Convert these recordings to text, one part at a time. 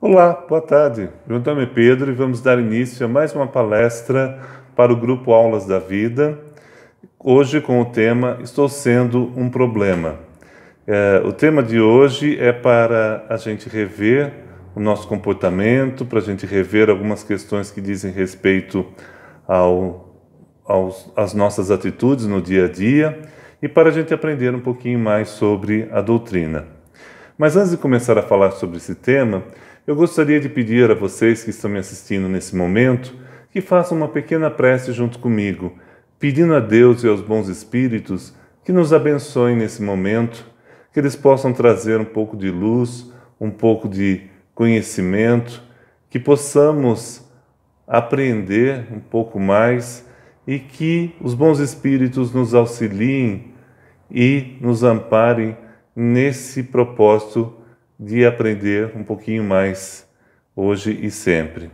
Olá, boa tarde. Meu nome é Pedro e vamos dar início a mais uma palestra para o grupo Aulas da Vida, hoje com o tema Estou sendo um problema. É, o tema de hoje é para a gente rever o nosso comportamento, para a gente rever algumas questões que dizem respeito ao, aos, às nossas atitudes no dia a dia e para a gente aprender um pouquinho mais sobre a doutrina. Mas antes de começar a falar sobre esse tema, eu gostaria de pedir a vocês que estão me assistindo nesse momento que façam uma pequena prece junto comigo, pedindo a Deus e aos bons espíritos que nos abençoem nesse momento, que eles possam trazer um pouco de luz, um pouco de conhecimento, que possamos aprender um pouco mais e que os bons espíritos nos auxiliem e nos amparem nesse propósito de aprender um pouquinho mais hoje e sempre.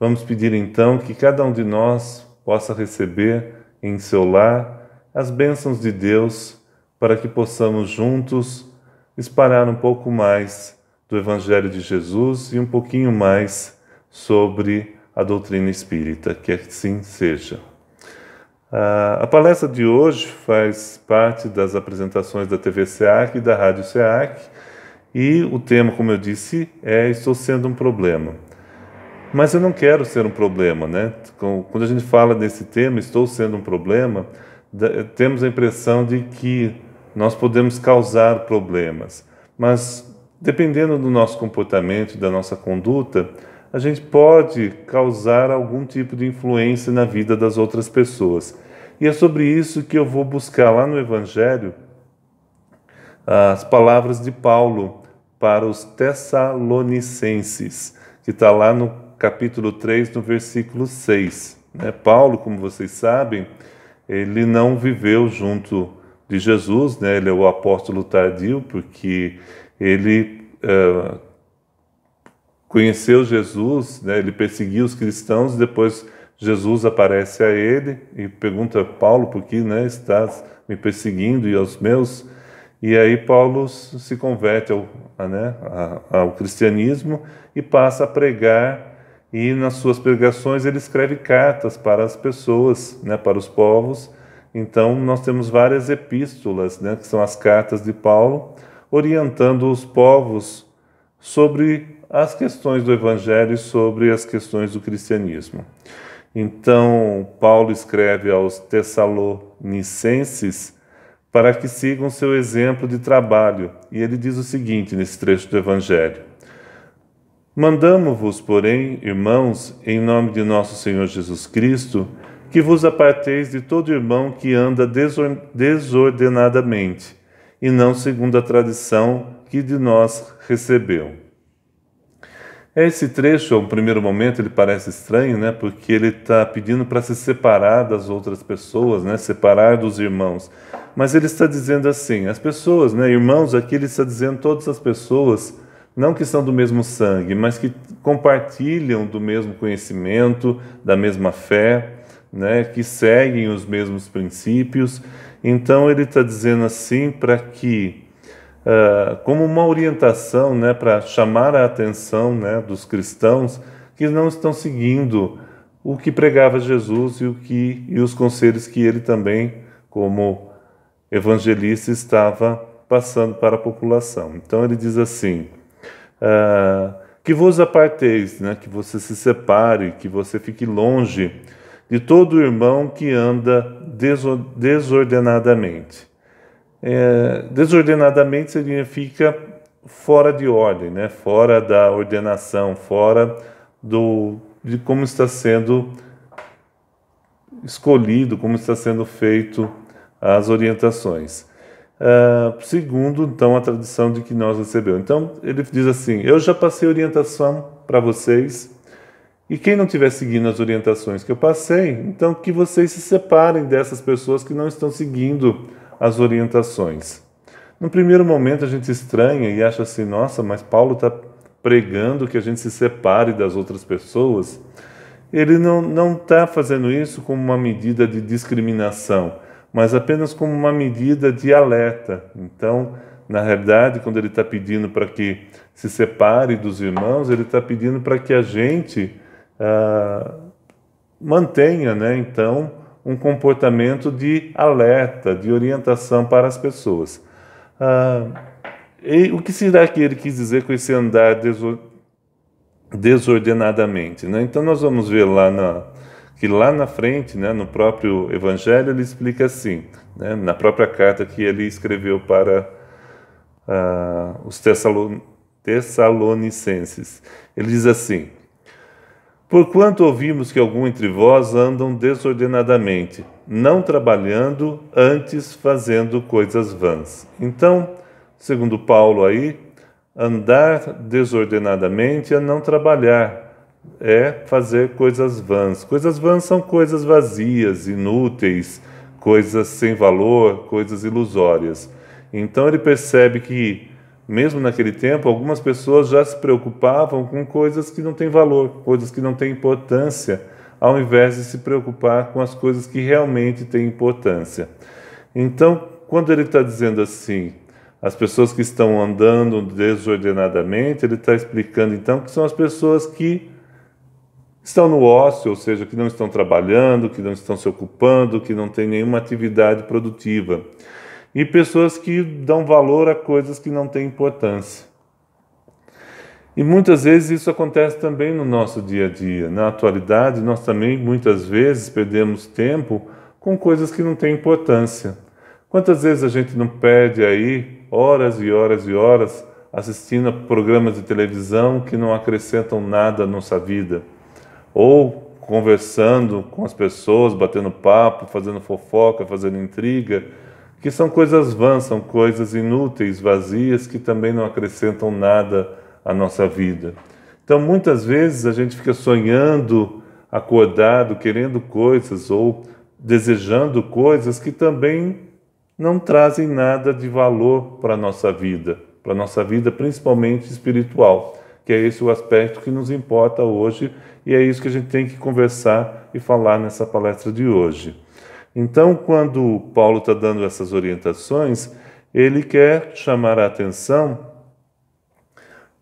Vamos pedir então que cada um de nós possa receber em seu lar as bênçãos de Deus para que possamos juntos espalhar um pouco mais do Evangelho de Jesus e um pouquinho mais sobre a doutrina espírita, que assim seja. A palestra de hoje faz parte das apresentações da TV SEAC e da Rádio SEAC e o tema, como eu disse, é estou sendo um problema. Mas eu não quero ser um problema, né? Quando a gente fala desse tema, estou sendo um problema, eh, temos a impressão de que nós podemos causar problemas. Mas dependendo do nosso comportamento, da nossa conduta, a gente pode causar algum tipo de influência na vida das outras pessoas. E é sobre isso que eu vou buscar lá no Evangelho as palavras de Paulo para os Tessalonicenses, que está lá no capítulo 3, no versículo 6. Né? Paulo, como vocês sabem, ele não viveu junto de Jesus, né? ele é o apóstolo tardio, porque ele eh, conheceu Jesus, né? ele perseguiu os cristãos, e depois Jesus aparece a ele e pergunta a Paulo por que né, estás me perseguindo e aos meus e aí Paulo se converte ao, né, ao cristianismo e passa a pregar e nas suas pregações ele escreve cartas para as pessoas, né, para os povos. Então nós temos várias epístolas, né, que são as cartas de Paulo, orientando os povos sobre as questões do evangelho e sobre as questões do cristianismo. Então Paulo escreve aos Tessalonicenses para que sigam seu exemplo de trabalho. E ele diz o seguinte nesse trecho do Evangelho: Mandamo-vos, porém, irmãos, em nome de nosso Senhor Jesus Cristo, que vos aparteis de todo irmão que anda desordenadamente, e não segundo a tradição que de nós recebeu. Esse trecho, no é primeiro momento, ele parece estranho, né? Porque ele está pedindo para se separar das outras pessoas, né? Separar dos irmãos. Mas ele está dizendo assim: as pessoas, né? Irmãos, aqui ele está dizendo todas as pessoas, não que são do mesmo sangue, mas que compartilham do mesmo conhecimento, da mesma fé, né? Que seguem os mesmos princípios. Então ele está dizendo assim para que eh, como uma orientação né, para chamar a atenção né, dos cristãos que não estão seguindo o que pregava Jesus e, o que, e os conselhos que ele também, como evangelista, estava passando para a população. Então ele diz assim: eh, que vos aparteis, né, que você se separe, que você fique longe de todo irmão que anda desordenadamente é, desordenadamente significa fora de ordem, né? fora da ordenação, fora do, de como está sendo escolhido, como está sendo feito as orientações. Uh, segundo, então, a tradição de que nós recebemos. Então, ele diz assim: Eu já passei orientação para vocês, e quem não estiver seguindo as orientações que eu passei, então que vocês se separem dessas pessoas que não estão seguindo as orientações. No primeiro momento a gente estranha e acha assim: nossa, mas Paulo está pregando que a gente se separe das outras pessoas. Ele não está fazendo isso como uma medida de discriminação, mas apenas como uma medida de alerta. Então, na realidade, quando ele está pedindo para que se separe dos irmãos, ele está pedindo para que a gente ah, mantenha, né? Então, um comportamento de alerta, de orientação para as pessoas. Ah, e o que será que ele quis dizer com esse andar desordenadamente? Né? Então nós vamos ver lá na, que lá na frente, né, no próprio Evangelho, ele explica assim, né, na própria carta que ele escreveu para ah, os Tessalonicenses. Ele diz assim: Porquanto ouvimos que algum entre vós andam desordenadamente, não trabalhando, antes fazendo coisas vãs. Então, segundo Paulo aí, andar desordenadamente é não trabalhar, é fazer coisas vãs. Coisas vãs são coisas vazias, inúteis, coisas sem valor, coisas ilusórias. Então ele percebe que mesmo naquele tempo, algumas pessoas já se preocupavam com coisas que não têm valor, coisas que não têm importância, ao invés de se preocupar com as coisas que realmente têm importância. Então, quando ele está dizendo assim, as pessoas que estão andando desordenadamente, ele está explicando então que são as pessoas que estão no ócio, ou seja, que não estão trabalhando, que não estão se ocupando, que não têm nenhuma atividade produtiva e pessoas que dão valor a coisas que não têm importância. E muitas vezes isso acontece também no nosso dia a dia. Na atualidade, nós também muitas vezes perdemos tempo com coisas que não têm importância. Quantas vezes a gente não perde aí horas e horas e horas assistindo a programas de televisão que não acrescentam nada à nossa vida? Ou conversando com as pessoas, batendo papo, fazendo fofoca, fazendo intriga, que são coisas vãs, são coisas inúteis, vazias, que também não acrescentam nada à nossa vida. Então, muitas vezes a gente fica sonhando, acordado, querendo coisas ou desejando coisas que também não trazem nada de valor para a nossa vida, para a nossa vida principalmente espiritual, que é esse o aspecto que nos importa hoje e é isso que a gente tem que conversar e falar nessa palestra de hoje. Então, quando Paulo está dando essas orientações, ele quer chamar a atenção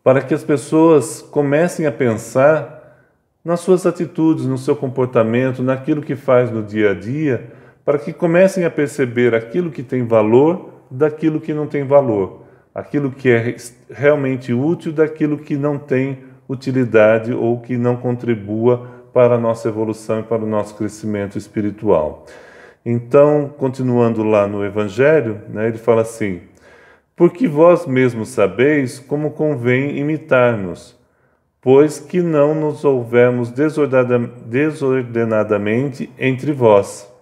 para que as pessoas comecem a pensar nas suas atitudes, no seu comportamento, naquilo que faz no dia a dia, para que comecem a perceber aquilo que tem valor daquilo que não tem valor, aquilo que é realmente útil daquilo que não tem utilidade ou que não contribua para a nossa evolução e para o nosso crescimento espiritual. Então, continuando lá no Evangelho, né, ele fala assim: Porque vós mesmos sabeis como convém imitar-nos, pois que não nos houvemos desordenadamente entre vós.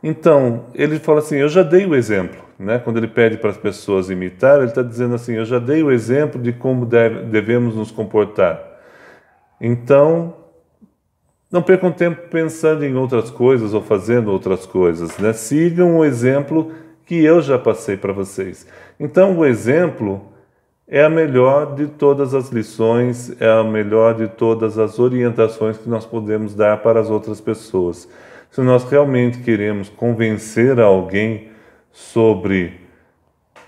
Então, ele fala assim: Eu já dei o exemplo. Né? Quando ele pede para as pessoas imitar, ele está dizendo assim: Eu já dei o exemplo de como deve, devemos nos comportar. Então, não percam tempo pensando em outras coisas ou fazendo outras coisas, né? Sigam o exemplo que eu já passei para vocês. Então, o exemplo é a melhor de todas as lições, é a melhor de todas as orientações que nós podemos dar para as outras pessoas. Se nós realmente queremos convencer alguém sobre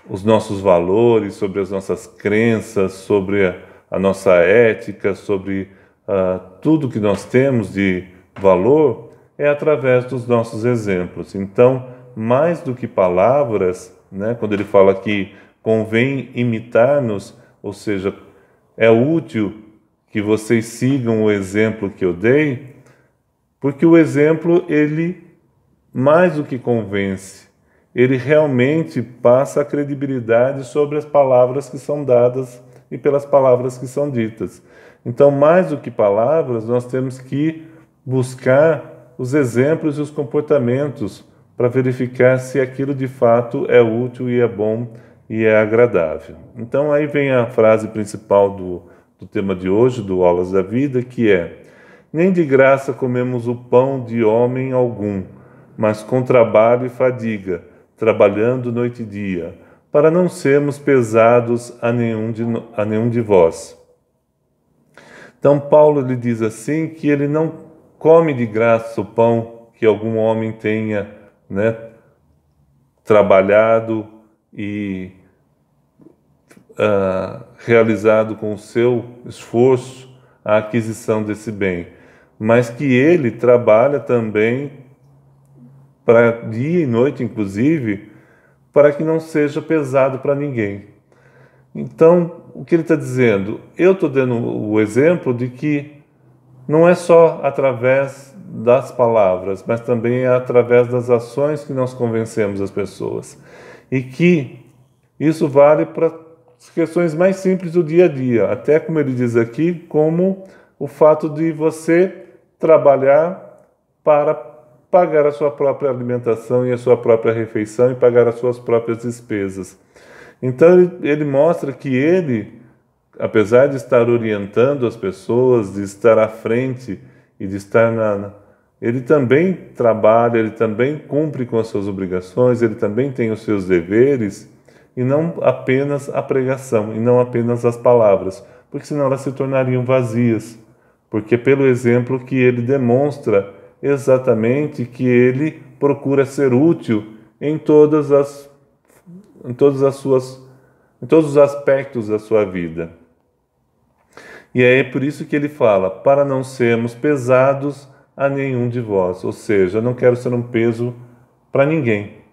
os nossos valores, sobre as nossas crenças, sobre a, a nossa ética, sobre ah, tudo que nós temos de valor é através dos nossos exemplos. Então, mais do que palavras, né, quando ele fala que convém imitar-nos, ou seja, é útil que vocês sigam o exemplo que eu dei, porque o exemplo ele mais do que convence, ele realmente passa a credibilidade sobre as palavras que são dadas e pelas palavras que são ditas. Então, mais do que palavras, nós temos que buscar os exemplos e os comportamentos para verificar se aquilo de fato é útil e é bom e é agradável. Então, aí vem a frase principal do, do tema de hoje, do Aulas da Vida, que é: Nem de graça comemos o pão de homem algum, mas com trabalho e fadiga, trabalhando noite e dia, para não sermos pesados a nenhum de, a nenhum de vós. Então, Paulo lhe diz assim que ele não come de graça o pão que algum homem tenha né, trabalhado e uh, realizado com o seu esforço a aquisição desse bem, mas que ele trabalha também para dia e noite, inclusive, para que não seja pesado para ninguém. Então, o que ele está dizendo? Eu estou dando o exemplo de que não é só através das palavras, mas também é através das ações que nós convencemos as pessoas. E que isso vale para as questões mais simples do dia a dia, até como ele diz aqui, como o fato de você trabalhar para pagar a sua própria alimentação e a sua própria refeição e pagar as suas próprias despesas. Então ele, ele mostra que ele, apesar de estar orientando as pessoas, de estar à frente e de estar na. Ele também trabalha, ele também cumpre com as suas obrigações, ele também tem os seus deveres, e não apenas a pregação, e não apenas as palavras, porque senão elas se tornariam vazias. Porque pelo exemplo que ele demonstra exatamente que ele procura ser útil em todas as em todas as suas em todos os aspectos da sua vida. E é por isso que ele fala: para não sermos pesados a nenhum de vós, ou seja, não quero ser um peso para ninguém.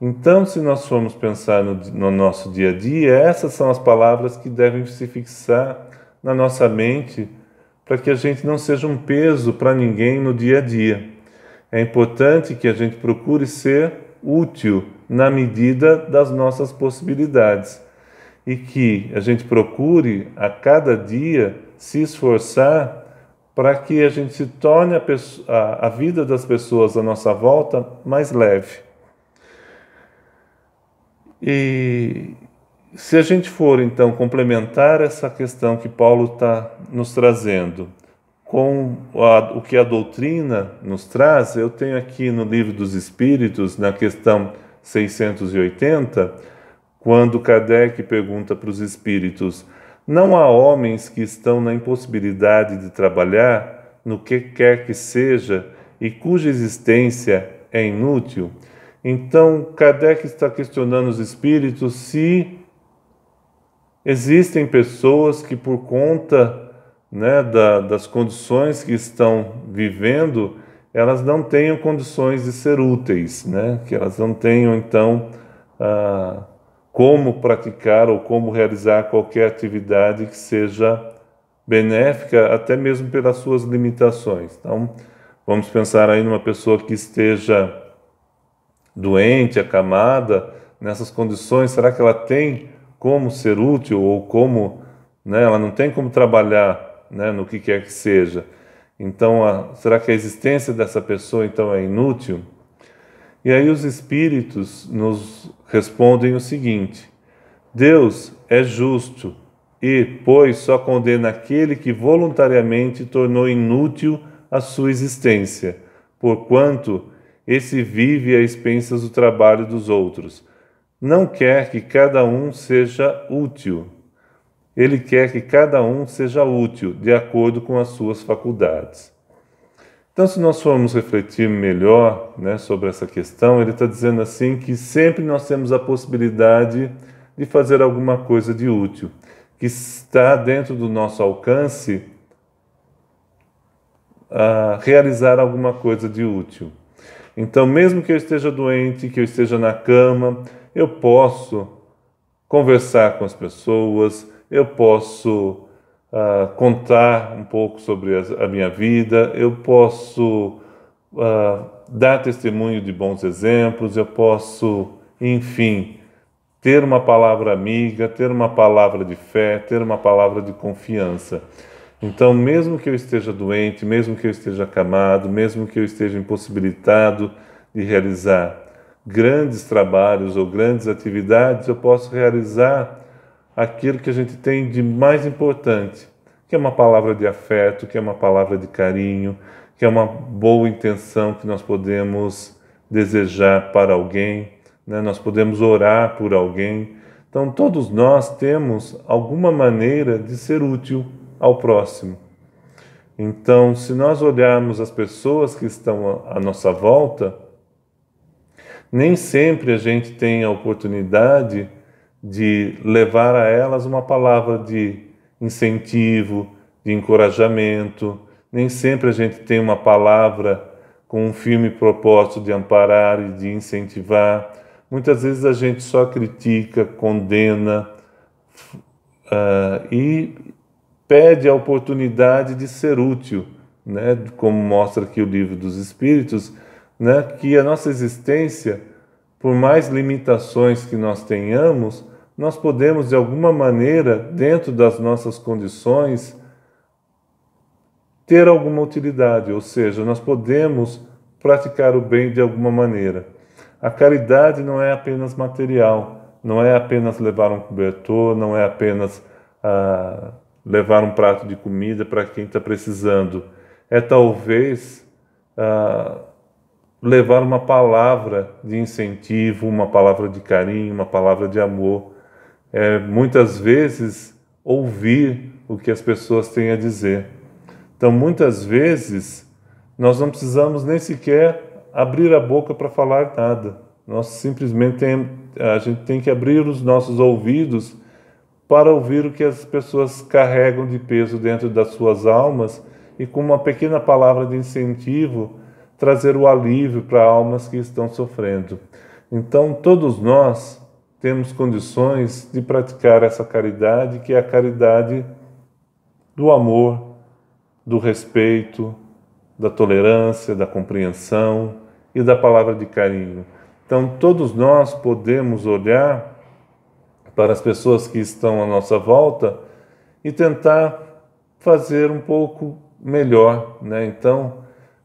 Então, se nós formos pensar no, no, nosso dia a dia, essas são as palavras que devem se fixar na nossa mente para que a gente não seja um peso para ninguém no dia a dia. É importante que a gente procure ser útil na medida das nossas possibilidades e que a gente procure a cada dia se esforçar para que a gente se torne a, pessoa, a, a vida das pessoas à nossa volta mais leve. E se a gente for então complementar essa questão que Paulo está nos trazendo com a, o que a doutrina nos traz, eu tenho aqui no Livro dos Espíritos, na questão 680, quando Kardec pergunta para os espíritos: Não há homens que estão na impossibilidade de trabalhar, no que quer que seja, e cuja existência é inútil? Então, Kardec está questionando os espíritos se existem pessoas que, por conta né, da, das condições que estão vivendo, elas não tenham condições de ser úteis, né? que elas não tenham, então, ah, como praticar ou como realizar qualquer atividade que seja benéfica, até mesmo pelas suas limitações. Então, vamos pensar aí numa pessoa que esteja doente, acamada, nessas condições, será que ela tem como ser útil ou como, né, ela não tem como trabalhar, né, no que quer que seja. Então, a, será que a existência dessa pessoa então é inútil? E aí os espíritos nos respondem o seguinte: Deus é justo e, pois, só condena aquele que voluntariamente tornou inútil a sua existência, porquanto esse vive a expensas do trabalho dos outros. Não quer que cada um seja útil, ele quer que cada um seja útil de acordo com as suas faculdades. Então, se nós formos refletir melhor né, sobre essa questão, ele está dizendo assim que sempre nós temos a possibilidade de fazer alguma coisa de útil, que está dentro do nosso alcance a realizar alguma coisa de útil. Então, mesmo que eu esteja doente, que eu esteja na cama, eu posso conversar com as pessoas, eu posso uh, contar um pouco sobre a, a, minha vida, eu posso uh, dar testemunho de bons exemplos, eu posso, enfim, ter uma palavra amiga, ter uma palavra de fé, ter uma palavra de confiança. Então, mesmo que eu esteja doente, mesmo que eu esteja acamado, mesmo que eu esteja impossibilitado de realizar grandes trabalhos ou grandes atividades, eu posso realizar aquilo que a gente tem de mais importante, que é uma palavra de afeto, que é uma palavra de carinho, que é uma boa intenção que nós podemos desejar para alguém, né? nós podemos orar por alguém. Então, todos nós temos alguma maneira de ser útil ao próximo. Então, se nós olharmos as pessoas que estão à nossa volta, nem sempre a gente tem a oportunidade de levar a elas uma palavra de incentivo, de encorajamento. Nem sempre a gente tem uma palavra com um firme propósito de amparar e de incentivar. Muitas vezes a gente só critica, condena uh, e pede a oportunidade de ser útil, né? como mostra aqui o Livro dos Espíritos, né? que a nossa existência por mais limitações que nós tenhamos, nós podemos, de alguma maneira, dentro das nossas condições, ter alguma utilidade, ou seja, nós podemos praticar o bem de alguma maneira. A caridade não é apenas material, não é apenas levar um cobertor, não é apenas ah, levar um prato de comida para quem está precisando. É talvez ah, levar uma palavra de incentivo, uma palavra de carinho, uma palavra de amor. É, muitas vezes, ouvir o que as pessoas têm a dizer. Então, muitas vezes, nós não precisamos nem sequer abrir a boca para falar nada. Nós simplesmente tem, a gente tem que abrir os nossos ouvidos para ouvir o que as pessoas carregam de peso dentro das suas almas e com uma pequena palavra de incentivo trazer o alívio para almas que estão sofrendo. Então, todos nós temos condições de praticar essa caridade, que é a caridade do amor, do respeito, da tolerância, da compreensão e da palavra de carinho. Então, todos nós podemos olhar para as pessoas que estão à nossa volta e tentar fazer um pouco melhor, né? Então,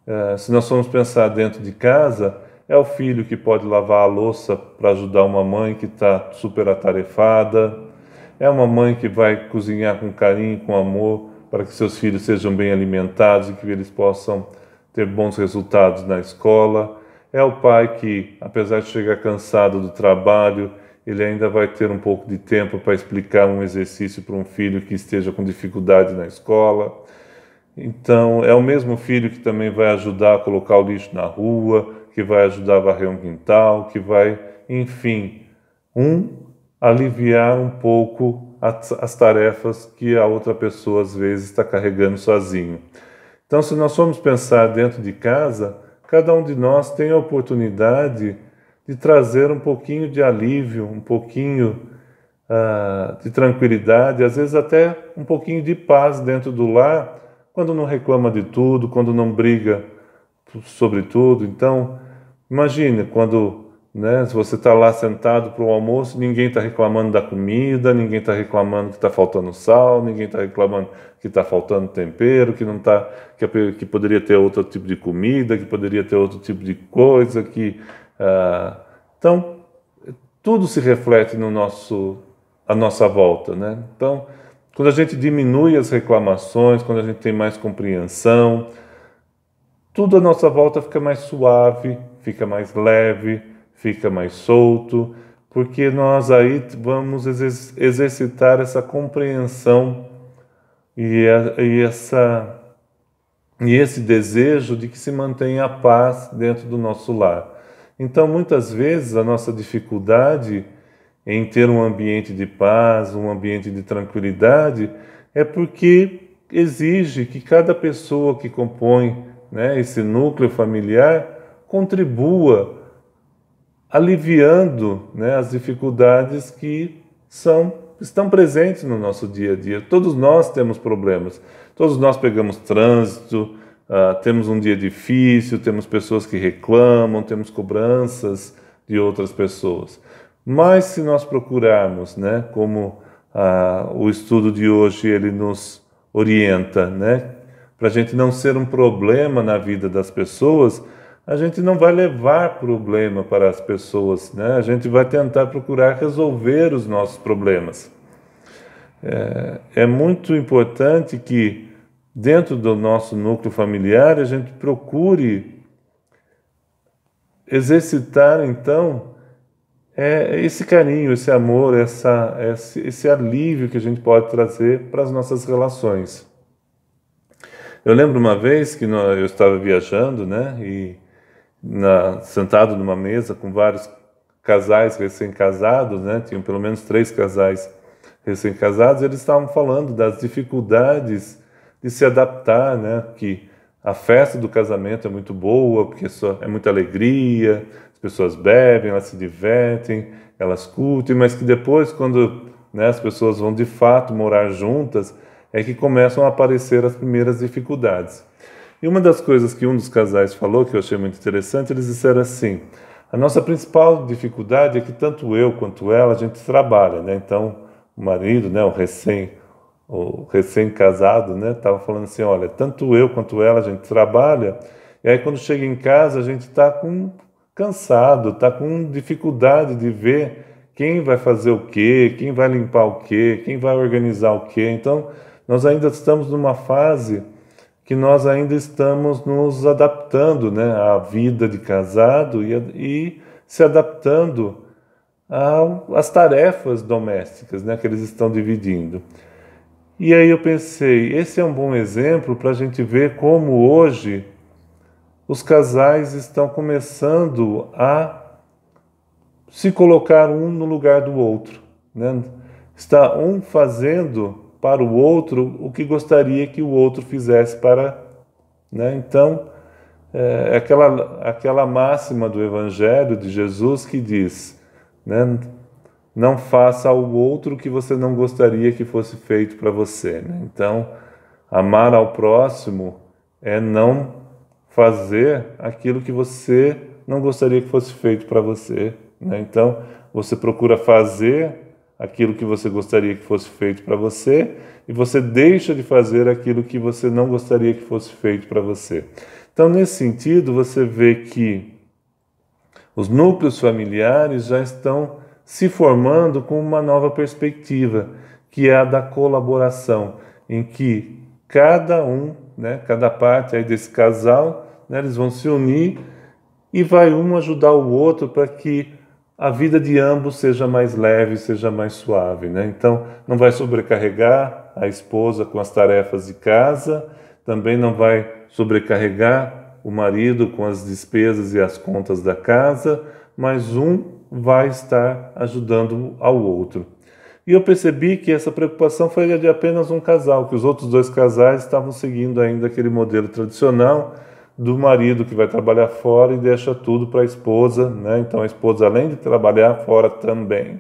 eh, se nós formos pensar dentro de casa, é o filho que pode lavar a louça para ajudar uma mãe que está super atarefada, é uma mãe que vai cozinhar com carinho, com amor, para que seus filhos sejam bem alimentados e que eles possam ter bons resultados na escola. É o pai que, apesar de chegar cansado do trabalho, ele ainda vai ter um pouco de tempo para explicar um exercício para um filho que esteja com dificuldade na escola. Então, é o mesmo filho que também vai ajudar a colocar o lixo na rua, que vai ajudar a varrer um quintal, que vai, enfim, um aliviar um pouco as, as tarefas que a outra pessoa às vezes está carregando sozinho. Então, se nós formos pensar dentro de casa, cada um de nós tem a oportunidade de trazer um pouquinho de alívio, um pouquinho uh, de tranquilidade, às vezes até um pouquinho de paz dentro do lar quando não reclama de tudo, quando não briga sobre tudo. Então, imagine quando né, se você está lá sentado para o almoço, ninguém está reclamando da comida, ninguém está reclamando que está faltando sal, ninguém está reclamando que está faltando tempero, que não tá, que, que, poderia ter outro tipo de comida, que poderia ter outro tipo de coisa. Que, ah, então, tudo se reflete no nosso, a nossa volta. Né? Então, quando a gente diminui as reclamações, quando a gente tem mais compreensão, tudo à nossa volta fica mais suave, fica mais leve, fica mais solto, porque nós aí vamos exercitar essa compreensão e, a, e essa e esse desejo de que se mantenha a paz dentro do nosso lar. Então, muitas vezes a nossa dificuldade em ter um ambiente de paz, um ambiente de tranquilidade, é porque exige que cada pessoa que compõe né, esse núcleo familiar contribua aliviando né, as dificuldades que são, estão presentes no nosso dia a dia. Todos nós temos problemas, todos nós pegamos trânsito, uh, temos um dia difícil, temos pessoas que reclamam, temos cobranças de outras pessoas. Mas se nós procurarmos, né, como ah, o estudo de hoje ele nos orienta, né, para a gente não ser um problema na vida das pessoas, a gente não vai levar problema para as pessoas, né? A gente vai tentar procurar resolver os nossos problemas. É, é muito importante que dentro do nosso núcleo familiar a gente procure exercitar então é esse carinho, esse amor, essa, esse, esse alívio que a gente pode trazer para as nossas relações. Eu lembro uma vez que eu estava viajando, né, e na, sentado numa mesa com vários casais recém-casados, né, tinham pelo menos três casais recém-casados, eles estavam falando das dificuldades de se adaptar, né, que a festa do casamento é muito boa, porque é muita alegria, pessoas bebem, elas se divertem, elas curtem, mas que depois, quando né, as pessoas vão de fato morar juntas, é que começam a aparecer as primeiras dificuldades. E uma das coisas que um dos casais falou, que eu achei muito interessante, eles disseram assim: a nossa principal dificuldade é que tanto eu quanto ela a gente trabalha, né? Então, o marido, né, o recém o recém-casado, né, estava falando assim, olha, tanto eu quanto ela a gente trabalha, e aí quando chega em casa a gente está com cansado, está com dificuldade de ver quem vai fazer o quê, quem vai limpar o quê, quem vai organizar o quê. Então, nós ainda estamos numa fase que nós ainda estamos nos adaptando né, à vida de casado e, e se adaptando às tarefas domésticas né, que eles estão dividindo. E aí eu pensei, esse é um bom exemplo para a gente ver como hoje os casais estão começando a se colocar um no lugar do outro. Né? Está um fazendo para o outro o que gostaria que o outro fizesse para. Né? Então, é, é aquela, aquela máxima do Evangelho de Jesus que diz: né? não faça ao outro o que você não gostaria que fosse feito para você. Né? Então, amar ao próximo é não fazer aquilo que você não gostaria que fosse feito para você. Né? Então, você procura fazer aquilo que você gostaria que fosse feito para você e você deixa de fazer aquilo que você não gostaria que fosse feito para você. Então, nesse sentido, você vê que os núcleos familiares já estão se formando com uma nova perspectiva, que é a da colaboração, em que cada um, né, cada parte aí desse casal né? eles vão se unir e vai um ajudar o outro para que a vida de ambos seja mais leve, seja mais suave. Né? Então, não vai sobrecarregar a esposa com as tarefas de casa, também não vai sobrecarregar o marido com as despesas e as contas da casa, mas um vai estar ajudando ao outro. E eu percebi que essa preocupação foi de apenas um casal, que os outros dois casais estavam seguindo ainda aquele modelo tradicional do marido que vai trabalhar fora e deixa tudo para a esposa, né? Então a esposa além de trabalhar fora também,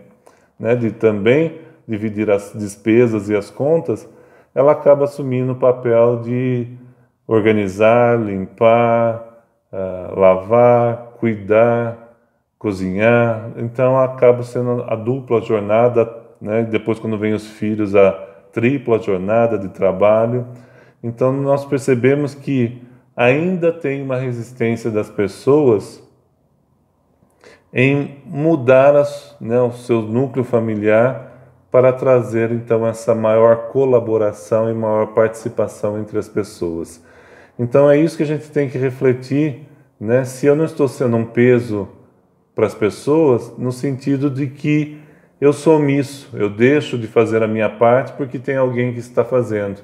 né? De também dividir as despesas e as contas, ela acaba assumindo o papel de organizar, limpar, uh, lavar, cuidar, cozinhar. Então acaba sendo a dupla jornada, né? Depois quando vem os filhos a tripla jornada de trabalho. Então nós percebemos que ainda tem uma resistência das pessoas em mudar as, né, o seu núcleo familiar para trazer então essa maior colaboração e maior participação entre as pessoas. Então é isso que a gente tem que refletir, né? Se eu não estou sendo um peso para as pessoas, no sentido de que eu sou omisso, eu deixo de fazer a minha parte porque tem alguém que está fazendo.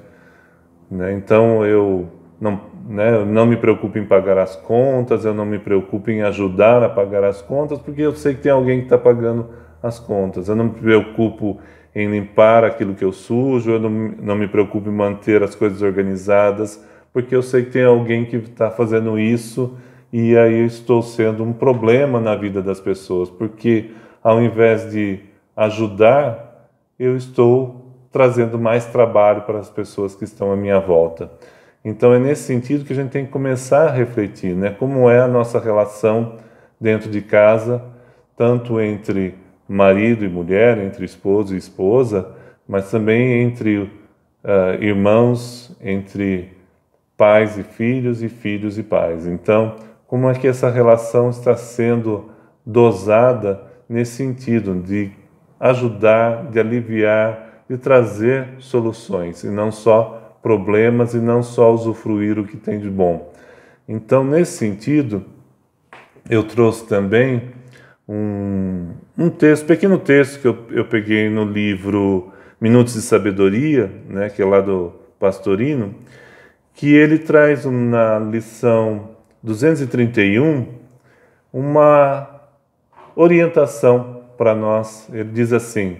Né? Então eu não, né, não me preocupo em pagar as contas, eu não me preocupo em ajudar a pagar as contas, porque eu sei que tem alguém que está pagando as contas. Eu não me preocupo em limpar aquilo que eu sujo, eu não, não me preocupo em manter as coisas organizadas, porque eu sei que tem alguém que está fazendo isso e aí eu estou sendo um problema na vida das pessoas, porque ao invés de ajudar, eu estou trazendo mais trabalho para as pessoas que estão à minha volta. Então é nesse sentido que a gente tem que começar a refletir, né? Como é a nossa relação dentro de casa, tanto entre marido e mulher, entre esposo e esposa, mas também entre uh, irmãos, entre pais e filhos e filhos e pais. Então, como é que essa relação está sendo dosada nesse sentido de ajudar, de aliviar, de trazer soluções e não só problemas e não só usufruir o que tem de bom. Então, nesse sentido, eu trouxe também um, um texto, pequeno texto que eu, eu peguei no livro Minutos de Sabedoria, né, que é lá do Pastorino, que ele traz na lição 231 uma orientação para nós. Ele diz assim: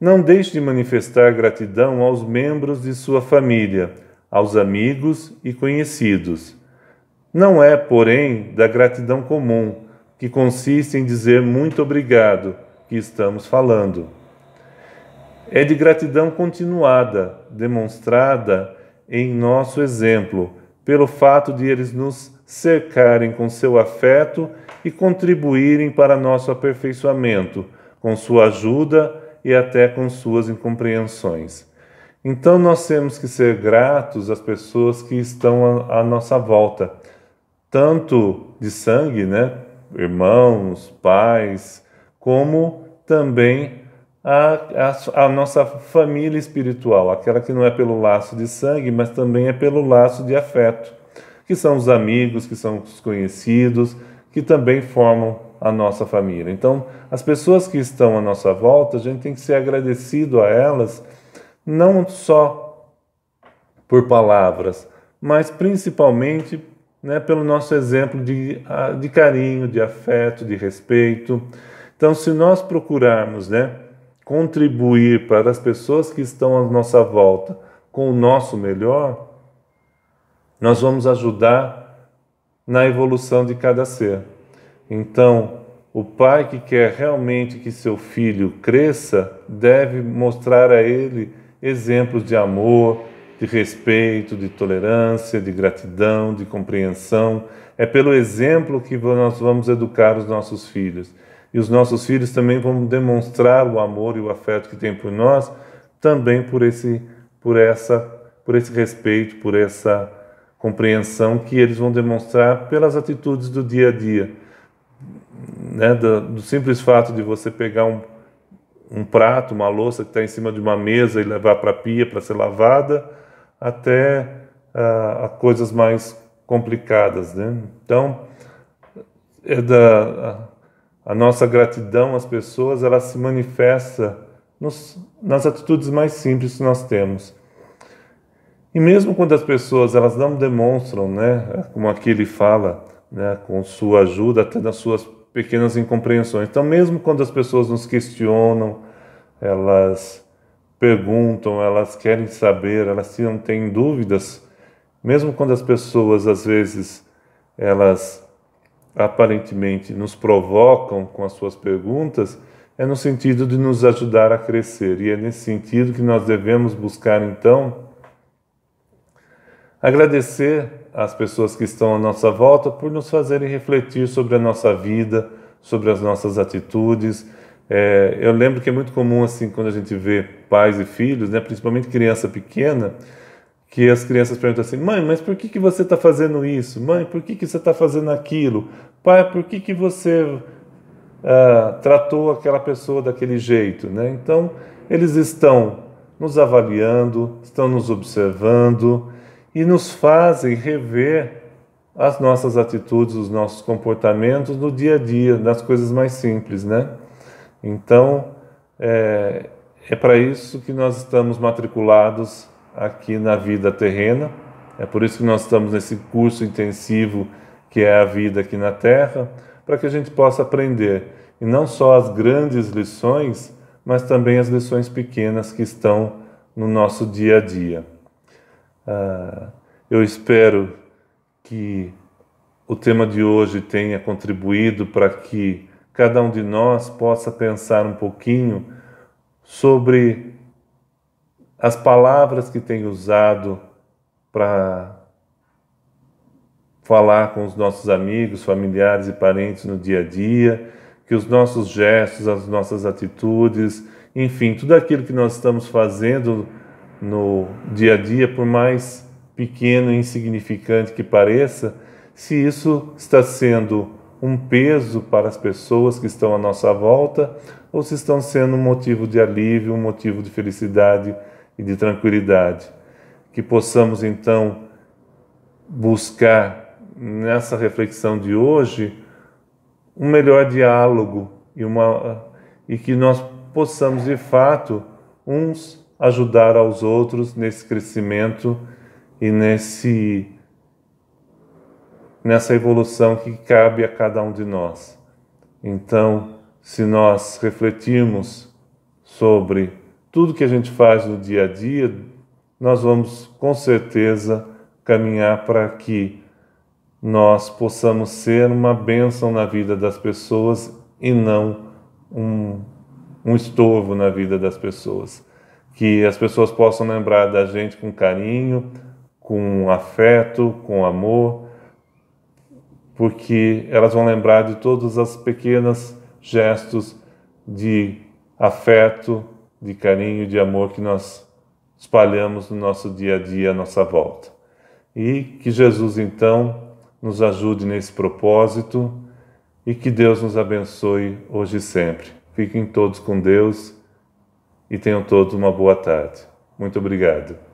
não deixe de manifestar gratidão aos membros de sua família, aos amigos e conhecidos. Não é, porém, da gratidão comum, que consiste em dizer muito obrigado, que estamos falando. É de gratidão continuada, demonstrada em nosso exemplo, pelo fato de eles nos cercarem com seu afeto e contribuírem para nosso aperfeiçoamento, com sua ajuda e até com suas incompreensões. Então nós temos que ser gratos às pessoas que estão à nossa volta, tanto de sangue, né, irmãos, pais, como também a, a, a, nossa família espiritual, aquela que não é pelo laço de sangue, mas também é pelo laço de afeto, que são os amigos, que são os conhecidos, que também formam a nossa família. Então, as pessoas que estão à nossa volta, a gente tem que ser agradecido a elas, não só por palavras, mas principalmente né, pelo nosso exemplo de, de carinho, de afeto, de respeito. Então, se nós procurarmos né, contribuir para as pessoas que estão à nossa volta com o nosso melhor, nós vamos ajudar na evolução de cada ser. Então, o pai que quer realmente que seu filho cresça deve mostrar a ele exemplos de amor, de respeito, de tolerância, de gratidão, de compreensão. É pelo exemplo que nós vamos educar os nossos filhos. E os nossos filhos também vão demonstrar o amor e o afeto que têm por nós, também por esse, por essa, por esse respeito, por essa compreensão que eles vão demonstrar pelas atitudes do dia a dia né, do, do simples fato de você pegar um, um prato, uma louça que está em cima de uma mesa e levar para a pia para ser lavada, até a, a coisas mais complicadas. Né? Então, é da, a, a, nossa gratidão às pessoas ela se manifesta nos, nas atitudes mais simples que nós temos. E mesmo quando as pessoas elas não demonstram, né, como aqui ele fala, né, com sua ajuda, até nas suas pequenas incompreensões. Então, mesmo quando as pessoas nos questionam, elas perguntam, elas querem saber, elas não têm dúvidas, mesmo quando as pessoas às vezes elas aparentemente nos provocam com as suas perguntas, é no sentido de nos ajudar a crescer. E é nesse sentido que nós devemos buscar então agradecer as pessoas que estão à nossa volta por nos fazerem refletir sobre a nossa vida, sobre as nossas atitudes. É, eu lembro que é muito comum assim quando a gente vê pais e filhos, né, principalmente criança pequena, que as crianças perguntam assim: mãe, mas por que, que você está fazendo isso? Mãe, por que, que você está fazendo aquilo? Pai, por que, que você ah, tratou aquela pessoa daquele jeito? Né? Então, eles estão nos avaliando, estão nos observando, e nos fazem rever as nossas atitudes, os nossos comportamentos no dia a dia, nas coisas mais simples, né? Então, é, é para isso que nós estamos matriculados aqui na vida terrena, é por isso que nós estamos nesse curso intensivo que é a vida aqui na Terra, para que a gente possa aprender e não só as grandes lições, mas também as lições pequenas que estão no nosso dia a dia. Ah, eu espero que o tema de hoje tenha contribuído para que cada um de nós possa pensar um pouquinho sobre as palavras que tem usado para falar com os nossos amigos, familiares e parentes no dia a dia, que os nossos gestos, as nossas atitudes, enfim, tudo aquilo que nós estamos fazendo no dia a dia, por mais pequeno e insignificante que pareça, se isso está sendo um peso para as pessoas que estão à nossa volta ou se estão sendo um motivo de alívio, um motivo de felicidade e de tranquilidade. Que possamos então buscar nessa reflexão de hoje um melhor diálogo e, uma, e que nós possamos de fato uns ajudar aos outros nesse crescimento e nesse nessa evolução que cabe a cada um de nós. Então, se nós refletirmos sobre tudo que a gente faz no dia a dia, nós vamos com certeza caminhar para que nós possamos ser uma bênção na vida das pessoas e não um, um estorvo na vida das pessoas que as pessoas possam lembrar da gente com carinho, com afeto, com amor, porque elas vão lembrar de todas as pequenas gestos de afeto, de carinho, de amor que nós espalhamos no nosso dia a dia, à nossa volta. E que Jesus então nos ajude nesse propósito e que Deus nos abençoe hoje e sempre. Fiquem todos com Deus e tenham todos uma boa tarde. Muito obrigado.